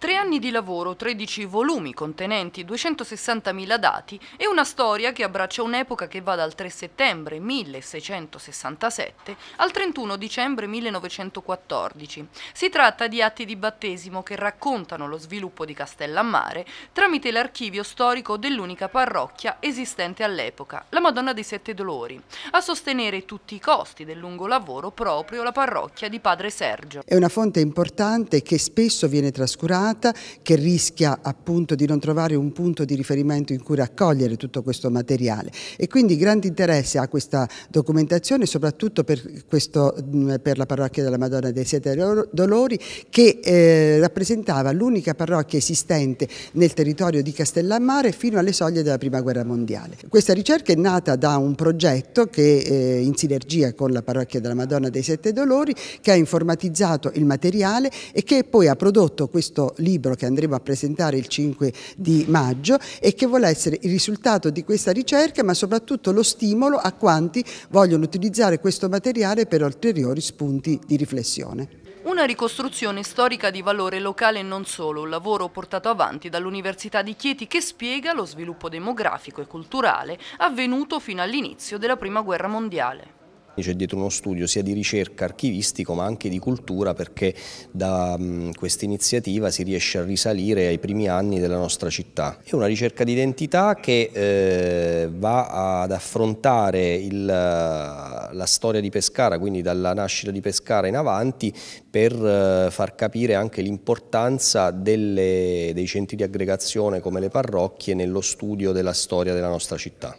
Tre anni di lavoro, 13 volumi contenenti 260.000 dati e una storia che abbraccia un'epoca che va dal 3 settembre 1667 al 31 dicembre 1914. Si tratta di atti di battesimo che raccontano lo sviluppo di Castellammare tramite l'archivio storico dell'unica parrocchia esistente all'epoca, la Madonna dei Sette Dolori, a sostenere tutti i costi del lungo lavoro proprio la parrocchia di Padre Sergio. È una fonte importante che spesso viene trascurata formata che rischia appunto di non trovare un punto di riferimento in cui raccogliere tutto questo materiale e quindi grande interesse ha questa documentazione soprattutto per, questo, mm, per la parrocchia della Madonna dei Sette Dolori che eh, rappresentava l'unica parrocchia esistente nel territorio di Castellammare fino alle soglie della Prima Guerra Mondiale. Questa ricerca è nata da un progetto che eh, in sinergia con la parrocchia della Madonna dei Sette Dolori che ha informatizzato il materiale e che poi ha prodotto questo libro che andremo a presentare il 5 di maggio e che vuole essere il risultato di questa ricerca ma soprattutto lo stimolo a quanti vogliono utilizzare questo materiale per ulteriori spunti di riflessione. Una ricostruzione storica di valore locale e non solo, un lavoro portato avanti dall'Università di Chieti che spiega lo sviluppo demografico e culturale avvenuto fino all'inizio della Prima Guerra Mondiale c'è dietro uno studio sia di ricerca archivistico ma anche di cultura perché da questa iniziativa si riesce a risalire ai primi anni della nostra città. È una ricerca di identità che eh, va ad affrontare il, eh, la storia di Pescara, quindi dalla nascita di Pescara in avanti per eh, far capire anche l'importanza dei centri di aggregazione come le parrocchie nello studio della storia della nostra città.